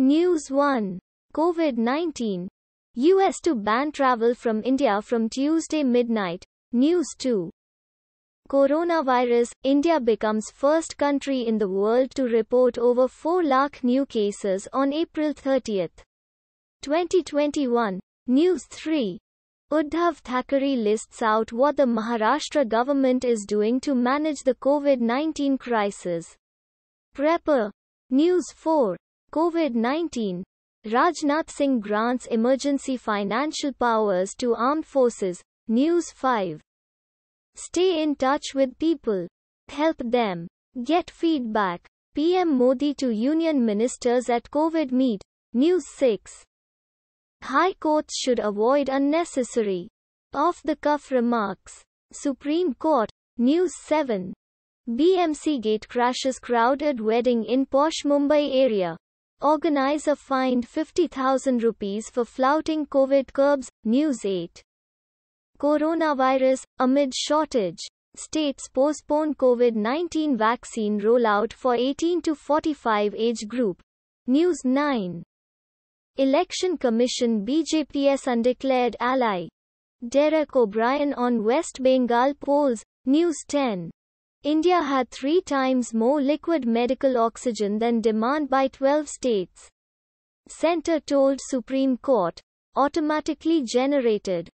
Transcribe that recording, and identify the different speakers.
Speaker 1: News 1. COVID-19. US to ban travel from India from Tuesday midnight. News 2. Coronavirus, India becomes first country in the world to report over 4 lakh new cases on April 30, 2021. News 3. Uddhav Thackeray lists out what the Maharashtra government is doing to manage the COVID-19 crisis. Prepper. News 4. COVID-19 Rajnath Singh grants emergency financial powers to armed forces. News 5. Stay in touch with people. Help them. Get feedback. PM Modi to union ministers at COVID meet. News 6. High courts should avoid unnecessary off the cuff remarks. Supreme Court. News 7. BMC gate crashes crowded wedding in posh Mumbai area. Organizer fined 50,000 rupees for flouting COVID curbs. News 8. Coronavirus, amid shortage. States postpone COVID 19 vaccine rollout for 18 to 45 age group. News 9. Election Commission BJP's undeclared ally. Derek O'Brien on West Bengal polls. News 10. India had three times more liquid medical oxygen than demand by 12 states. Center told Supreme Court, automatically generated